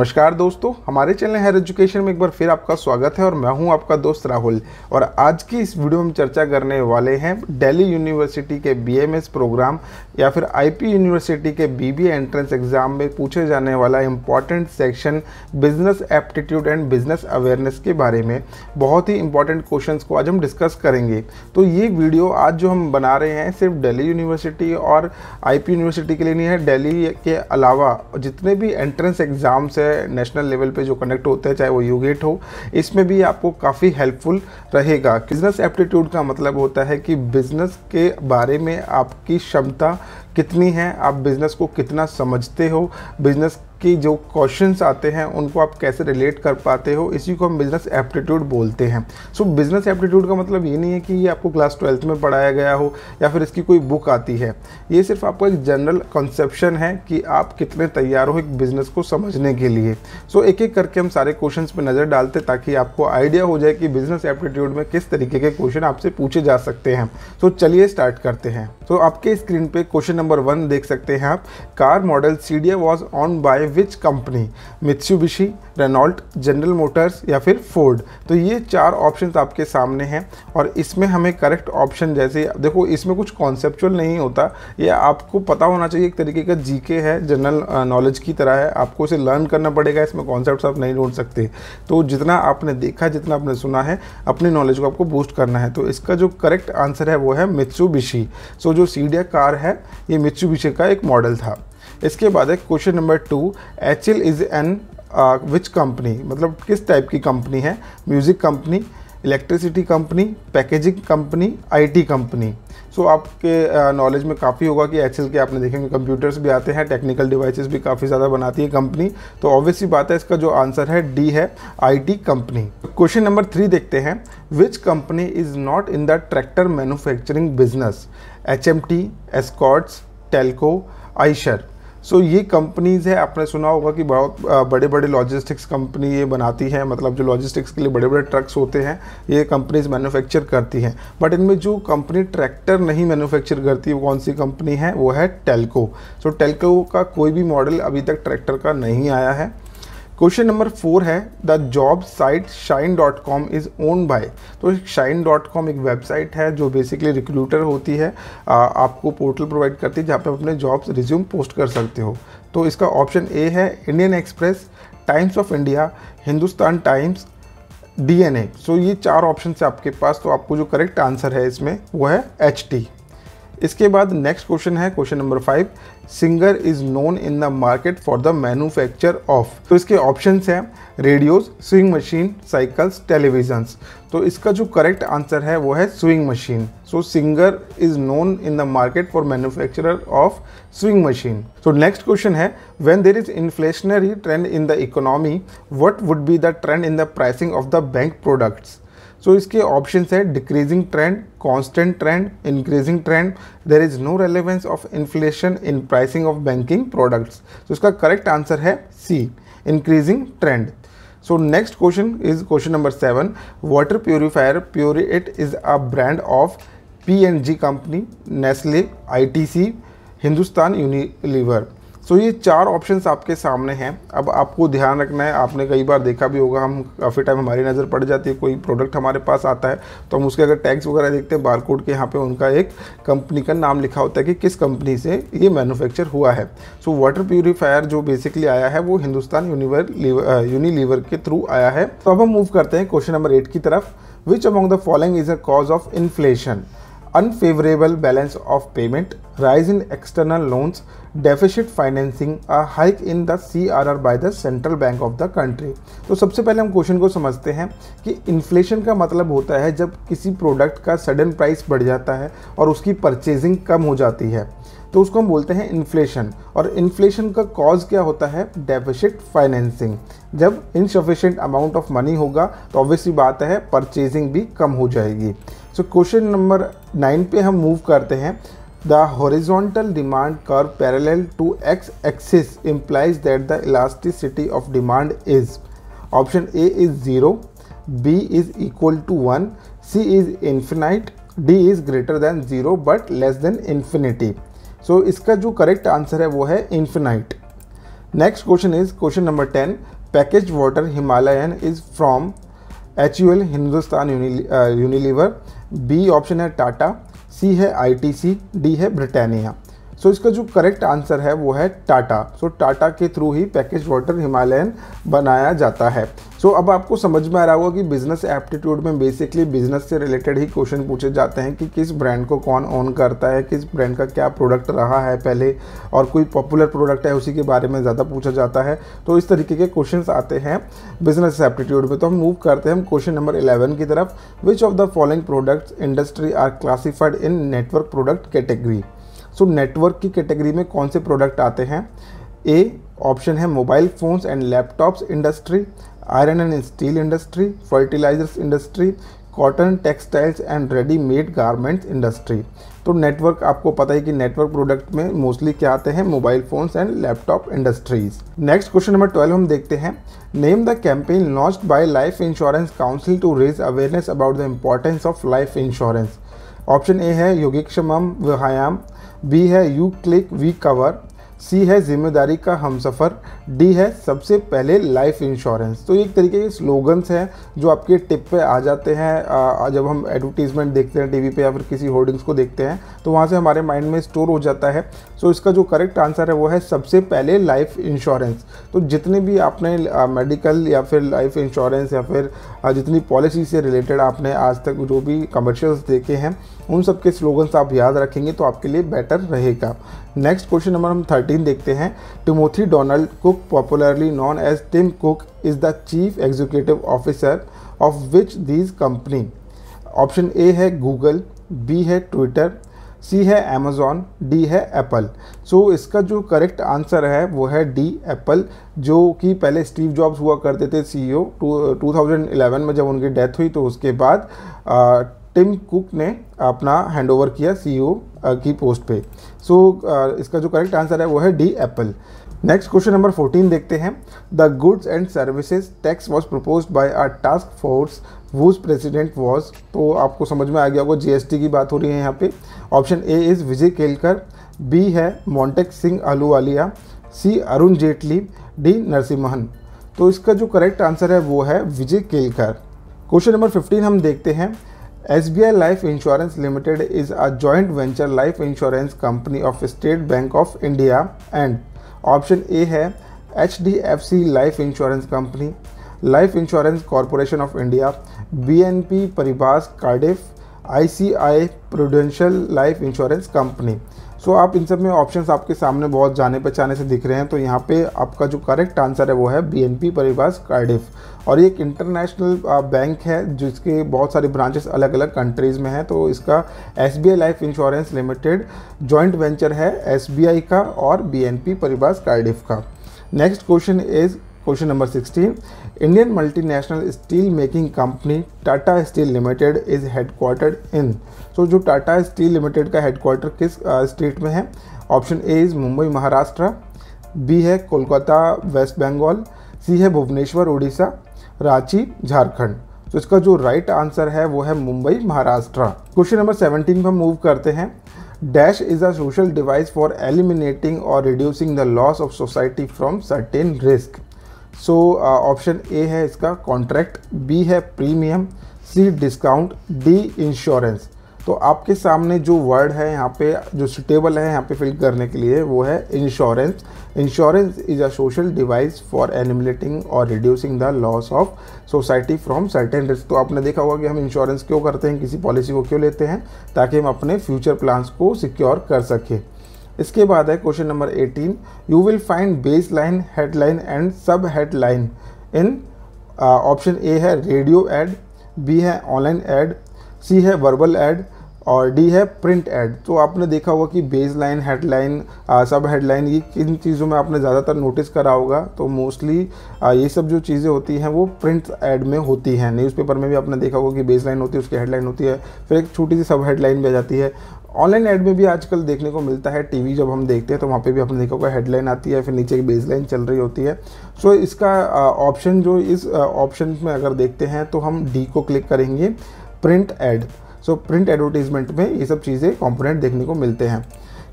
नमस्कार दोस्तों हमारे चैनल हायर एजुकेशन में एक बार फिर आपका स्वागत है और मैं हूं आपका दोस्त राहुल और आज की इस वीडियो में चर्चा करने वाले हैं दिल्ली यूनिवर्सिटी के बीएमएस प्रोग्राम या फिर आईपी यूनिवर्सिटी के बीबीए एंट्रेंस एग्ज़ाम में पूछे जाने वाला important section business aptitude and business awareness के बारे में बहुत ही इंपॉर्टेंट क्वेश्चन को आज हम डिस्कस करेंगे तो ये वीडियो आज जो हम बना रहे हैं सिर्फ डेली यूनिवर्सिटी और आई यूनिवर्सिटी के लिए नहीं है डेली के अलावा जितने भी एंट्रेंस एग्ज़ाम्स है है नेशनल लेवल पे जो कनेक्ट होता है चाहे वो यूगेट हो इसमें भी आपको काफ़ी हेल्पफुल रहेगा बिजनेस एप्टीट्यूड का मतलब होता है कि बिजनेस के बारे में आपकी क्षमता कितनी है आप बिज़नेस को कितना समझते हो बिज़नेस कि जो क्वेश्चंस आते हैं उनको आप कैसे रिलेट कर पाते हो इसी को हम बिज़नेस एप्टीट्यूड बोलते हैं सो बिज़नेस एप्टीट्यूड का मतलब ये नहीं है कि ये आपको क्लास ट्वेल्थ में पढ़ाया गया हो या फिर इसकी कोई बुक आती है ये सिर्फ आपका एक जनरल कंसेप्शन है कि आप कितने तैयार हो एक बिज़नेस को समझने के लिए सो so, एक एक करके हम सारे क्वेश्चन पर नज़र डालते ताकि आपको आइडिया हो जाए कि बिज़नेस एप्टीट्यूड में किस तरीके के क्वेश्चन आपसे पूछे जा सकते हैं सो so, चलिए स्टार्ट करते हैं तो so, आपके स्क्रीन पर क्वेश्चन नंबर वन देख सकते हैं आप car model Cedia was owned by which company Mitsubishi Renault General Motors या फिर फोर्ड तो ये चार ऑप्शंस आपके सामने हैं और इसमें हमें करेक्ट ऑप्शन जैसे देखो इसमें कुछ कॉन्सेप्चुअल नहीं होता ये आपको पता होना चाहिए एक तरीके का जीके है जनरल नॉलेज की तरह है आपको इसे लर्न करना पड़ेगा इसमें कॉन्सेप्ट आप नहीं ढूंढ सकते तो जितना आपने देखा जितना आपने सुना है अपने नॉलेज को आपको बूस्ट करना है तो इसका जो करेक्ट आंसर है वो है मित्सुबिशी सो so, जो सीडिया कार है ये मित्सुबिशी का एक मॉडल था इसके बाद है question number two H L is an which company मतलब किस टाइप की कंपनी है music company electricity company packaging company IT company so आपके नॉलेज में काफ़ी होगा कि एच के आपने देखेंगे कंप्यूटर्स भी आते हैं टेक्निकल डिवाइसेस भी काफ़ी ज़्यादा बनाती है कंपनी तो ऑब्वियसली बात है इसका जो आंसर है डी है IT company question number three देखते हैं which company is not in the tractor manufacturing business H M T Escorts Telco Eicher so so, ये कंपनीज़ है आपने सुना होगा कि बहुत बड़े बड़े लॉजिस्टिक्स कंपनी ये बनाती है मतलब जो लॉजिस्टिक्स के लिए बड़े बड़े ट्रक्स होते हैं ये कंपनीज मैन्युफैक्चर करती हैं बट इनमें जो कंपनी ट्रैक्टर नहीं मैन्युफैक्चर करती वो कौन सी कंपनी है वो है टेल्को सो so, टेल्को का कोई भी मॉडल अभी तक ट्रैक्टर का नहीं आया है क्वेश्चन नंबर फोर है the job site Shine dot com is owned by तो शाइन डॉट कॉम एक वेबसाइट है जो बेसिकली रिक्रूटर होती है आ, आपको पोर्टल प्रोवाइड करती है जहाँ पर आप अपने जॉब्स रिज्यूम पोस्ट कर सकते हो तो इसका ऑप्शन ए है Indian Express Times of India Hindustan Times D N A so तो ये चार ऑप्शन है आपके पास तो आपको जो करेक्ट आंसर है इसमें वो है एच टी इसके बाद नेक्स्ट क्वेश्चन है question number five Singer is known in the market for the manufacture of तो इसके ऑप्शंस हैं radios sewing machine cycles televisions तो इसका जो करेक्ट आंसर है वो है sewing machine so Singer is known in the market for manufacture of sewing machine so next question है when there is inflationary trend in the economy what would be the trend in the pricing of the bank products so so, इसके option है decreasing trend constant trend increasing trend there is no relevance of inflation in pricing of banking products तो इसका correct answer है C increasing trend so next question is question number seven water purifier Pureit is a brand of P and G company Nestle I T C Hindustan Unilever so ये चार options आपके सामने हैं अब आपको ध्यान रखना है आपने कई बार देखा भी होगा हम काफ़ी टाइम हमारी नज़र पड़ जाती है कोई प्रोडक्ट हमारे पास आता है तो हम उसके अगर टैक्स वगैरह देखते हैं बारकोड के यहाँ पे उनका एक कंपनी का नाम लिखा होता है कि किस कंपनी से ये मैनुफैक्चर हुआ है सो वाटर प्योरीफायर जो बेसिकली आया है वो हिंदुस्तान यूनिवर यूनिलीवर के थ्रू आया है तो अब हम मूव करते हैं क्वेश्चन नंबर एट की तरफ which among the following is a cause of inflation unfavorable balance of payment, rise in external loans, deficit financing hike in the C R R by the central bank of the country तो सबसे पहले हम question को समझते हैं कि inflation का मतलब होता है जब किसी प्रोडक्ट का सडन प्राइस बढ़ जाता है और उसकी परचेजिंग कम हो जाती है तो उसको हम बोलते हैं इन्फ्लेशन और इन्फ्लेशन का कॉज क्या होता है डेफिशिट फाइनेंसिंग जब इनसफिशेंट अमाउंट ऑफ मनी होगा तो ऑब्वियसली बात है परचेजिंग भी कम हो जाएगी सो क्वेश्चन नंबर नाइन पे हम मूव करते हैं the horizontal demand curve parallel to X axis implies that the elasticity of demand is option A is zero B is equal to one C is infinite D is greater than zero but less than infinity so इसका जो correct answer है वो है infinite next question is question number ten package water Himalayan is from H U L Hindustan Unilever B option है टाटा सी है ITC D है Britannia so so, इसका जो करेक्ट आंसर है वो है टाटा सो so, टाटा के थ्रू ही पैकेज वाटर हिमालयन बनाया जाता है सो so, अब आपको समझ में आ रहा होगा कि बिज़नेस एप्टीट्यूड में बेसिकली बिज़नेस से रिलेटेड ही क्वेश्चन पूछे जाते हैं कि किस ब्रांड को कौन ऑन करता है किस ब्रांड का क्या प्रोडक्ट रहा है पहले और कोई पॉपुलर प्रोडक्ट है उसी के बारे में ज़्यादा पूछा जाता है तो इस तरीके के क्वेश्चन आते हैं बिज़नेस एप्टीट्यूड में तो हम मूव करते हैं हम क्वेश्चन नंबर इलेवन की तरफ which of the following products industry are classified in network product category so network की कैटेगरी में कौन से प्रोडक्ट आते हैं ए ऑप्शन है mobile phones and laptops industry iron and steel industry, fertilizers industry, cotton textiles and ready made garments industry तो network आपको पता है कि नेटवर्क प्रोडक्ट में मोस्टली क्या आते हैं mobile phones and laptop industries next question number twelve हम देखते हैं name the campaign launch by life insurance council to raise awareness about the importance of life insurance option A है योगिक्षम व्यायाम B है you click we cover C है जिम्मेदारी का हम सफ़र डी है सबसे पहले लाइफ इंश्योरेंस तो एक तरीके के स्लोगन्स हैं जो आपके टिप पे आ जाते हैं जब हम एडवर्टीज़मेंट देखते हैं टीवी पे या फिर किसी होर्डिंग्स को देखते हैं तो वहाँ से हमारे माइंड में स्टोर हो जाता है सो तो इसका जो करेक्ट आंसर है वो है सबसे पहले लाइफ इंश्योरेंस तो जितने भी आपने मेडिकल या फिर लाइफ इंश्योरेंस या फिर जितनी पॉलिसी से रिलेटेड आपने आज तक जो भी कमर्शियल्स देखे हैं उन सब के स्लोगन्स आप याद रखेंगे तो आपके लिए बेटर रहेगा नेक्स्ट क्वेश्चन नंबर हम थर्टीन देखते हैं Timothy Donald Cook popularly known as Tim Cook is the chief executive officer of which these company option A है गूगल बी है ट्विटर सी है अमेजोन डी है एप्पल सो so, इसका जो correct answer है वो है डी एप्पल जो कि पहले स्टीव जॉब्स हुआ करते थे सीईओ 2011 e में जब उनकी डेथ हुई तो उसके बाद टिम कुक ने अपना हैंडओवर किया सीईओ e की पोस्ट पे सो so, इसका जो करेक्ट आंसर है वो है D Apple next question number 14 देखते हैं the goods and services tax was propose by a task force whose president was तो आपको समझ में आ गया होगा जीएसटी की बात हो रही है यहाँ पे option A is Vijay Kelkar B है मोन्टेक सिंह आलूवालिया सी अरुण जेटली डी नरसिम्हन तो इसका जो करेक्ट आंसर है वो है विजय केलकर क्वेश्चन नंबर 15 हम देखते हैं SBI Life Insurance Limited is a joint venture life insurance company of State Bank of India and option A है H D F C life insurance company life insurance corporation of India B N P Paribas Cardiff I C I Prudential life insurance company so आप इन सब में options आपके सामने बहुत जाने पहचाने से दिख रहे हैं तो यहाँ पे आपका जो करेक्ट आंसर है वो है B N P Paribas Cardiff और ये एक इंटरनेशनल बैंक है जिसके बहुत सारी ब्रांचेस अलग अलग कंट्रीज़ में हैं तो इसका S B I life insurance limited joint venture है एस बी आई का और B N P Paribas Cardiff का next question is question number 16 Indian multinational steel making company Tata steel limited is headquartered in so जो Tata steel limited का headquarter किस state में है option A is Mumbai Maharashtra B है Kolkata waste Bengal सी है भुवनेश्वर उड़ीसा रांची झारखंड तो इसका जो राइट right आंसर है वो है मुंबई महाराष्ट्र क्वेश्चन नंबर 17 पर मूव करते हैं dash is a social device for eliminating और reducing the loss of society from certain risk so option A है इसका कॉन्ट्रैक्ट बी है premium C discount D insurance तो आपके सामने जो वर्ड है यहाँ पे जो सुटेबल है यहाँ पे फिल करने के लिए वो है insurance insurance is a social device for eliminating और reducing the loss of society from certain risk तो आपने देखा होगा कि हम इंश्योरेंस क्यों करते हैं किसी पॉलिसी को क्यों लेते हैं ताकि हम अपने फ्यूचर प्लान्स को सिक्योर कर सकें इसके बाद है question number 18 you will find base line headline and sub headline in option A है रेडियो एड बी है ऑनलाइन एड सी है वर्बल एड और डी है प्रिंट एड तो आपने देखा होगा कि base line headline sub headline ये किन चीज़ों में आपने ज़्यादातर नोटिस करा होगा तो मोस्टली ये सब जो चीज़ें होती हैं वो प्रिंट एड में होती हैं न्यूज़पेपर में भी आपने देखा होगा कि बेस लाइन होती है उसकी हेडलाइन होती है फिर एक छोटी सी सब हेडलाइन भी आ जाती है ऑनलाइन ऐड में भी आजकल देखने को मिलता है टीवी जब हम देखते हैं तो वहाँ पे भी आपने देखा होगा हेडलाइन आती है फिर नीचे की बेस लाइन चल रही होती है सो so, इसका ऑप्शन जो इस ऑप्शन में अगर देखते हैं तो हम डी को क्लिक करेंगे print ad so print advertisement में ये सब चीज़ें कॉम्पोनेंट देखने को मिलते हैं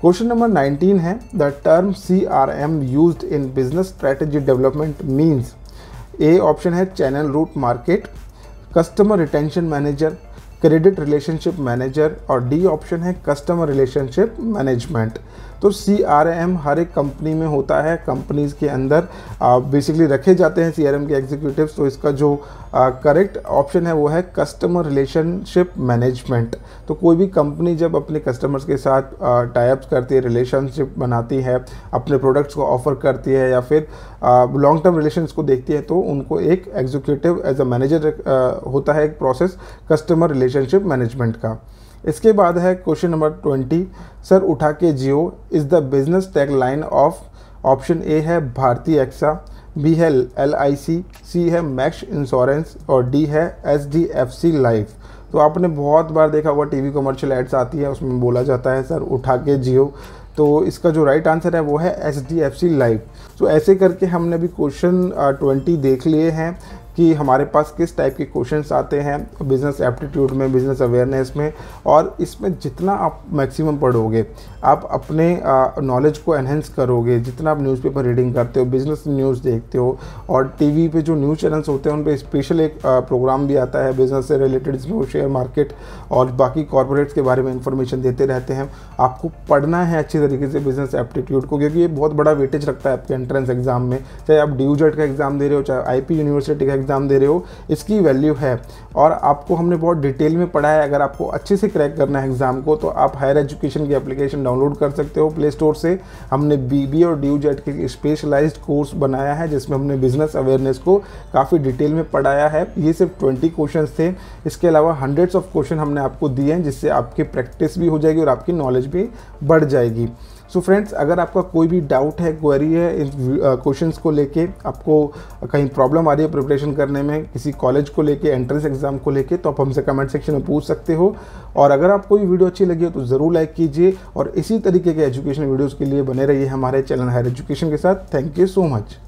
क्वेश्चन नंबर 19 है the term C R M use in business strategy development means A option है channel route market customer retention manager credit relationship manager और डी ऑप्शन है कस्टमर रिलेशनशिप मैनेजमेंट तो सी आर एम हर एक company में होता है companies के अंदर बेसिकली रखे जाते हैं सी आर एम के एग्जीक्यूटिव तो इसका जो करेक्ट ऑप्शन है वो है कस्टमर रिलेशनशिप मैनेजमेंट तो कोई भी कंपनी जब अपने कस्टमर्स के साथ टाइप्स करती है रिलेशनशिप बनाती है अपने प्रोडक्ट्स को ऑफर करती है या फिर लॉन्ग टर्म रिलेशन को देखती है तो उनको एक एग्जीक्यूटिव एज अ मैनेजर होता है एक प्रोसेस कस्टमर रिलेशनशिप मैनेजमेंट का इसके बाद है क्वेश्चन नंबर ट्वेंटी सर उठा के जियो is the business tag line of option A है भारतीय एक्सा बी है एल आई सी सी है मैक्स इंश्योरेंस और डी है H D F C life तो आपने बहुत बार देखा हुआ टीवी कमर्शियल एड्स आती है उसमें बोला जाता है सर उठा के जियो तो इसका जो राइट आंसर है वो है H D F C life तो ऐसे करके हमने भी क्वेश्चन ट्वेंटी देख लिए हैं कि हमारे पास किस टाइप के क्वेश्चंस आते हैं बिज़नेस एप्टीट्यूड में बिज़नेस अवेयरनेस में और इसमें जितना आप मैक्सिमम पढ़ोगे आप अपने नॉलेज को एनहेंस करोगे जितना आप न्यूज़पेपर रीडिंग करते हो बिज़नेस न्यूज़ देखते हो और टीवी पे जो न्यूज़ चैनल्स होते हैं उन पर स्पेशल एक प्रोग्राम भी आता है बिज़नेस से रिलेटेड जिसमें वो शेयर मार्केट और बाकी कॉरपोरेट्स के बारे में इंफॉर्मेशन देते रहते हैं आपको पढ़ना है अच्छे तरीके से बिज़नेस एप्टीट्यूड को क्योंकि ये बहुत बड़ा वेटेज रखता है आपके एंट्रेंस एग्ज़ाम में चाहे आप डी का एग्ज़ाम दे रहे हो चाहे आई यूनिवर्सिटी का एग्ज़ाम दे रहे हो इसकी वैल्यू है और आपको हमने बहुत डिटेल में पढ़ा है अगर आपको अच्छे से क्रैक करना है एग्ज़ाम को तो आप हायर एजुकेशन की एप्लीकेशन डाउनलोड कर सकते हो प्ले स्टोर से हमने बी और डी जेट e के स्पेशलाइज्ड कोर्स बनाया है जिसमें हमने बिजनेस अवेयरनेस को काफ़ी डिटेल में पढ़ाया है ये सिर्फ ट्वेंटी क्वेश्चन थे इसके अलावा हंड्रेड्स ऑफ क्वेश्चन हमने आपको दिए हैं जिससे आपकी प्रैक्टिस भी हो जाएगी और आपकी नॉलेज भी बढ़ जाएगी सो so फ्रेंड्स अगर आपका कोई भी डाउट है क्वेरी है इन क्वेश्चन को लेके आपको कहीं प्रॉब्लम आ रही है प्रिपरेशन करने में किसी कॉलेज को लेके एंट्रेंस एग्जाम को लेके तो आप हमसे कमेंट सेक्शन में पूछ सकते हो और अगर आपको ये वीडियो अच्छी लगी हो तो ज़रूर लाइक कीजिए और इसी तरीके के एजुकेशन वीडियोज़ के लिए बने रहिए हमारे चैनल हायर एजुकेशन के साथ थैंक यू सो मच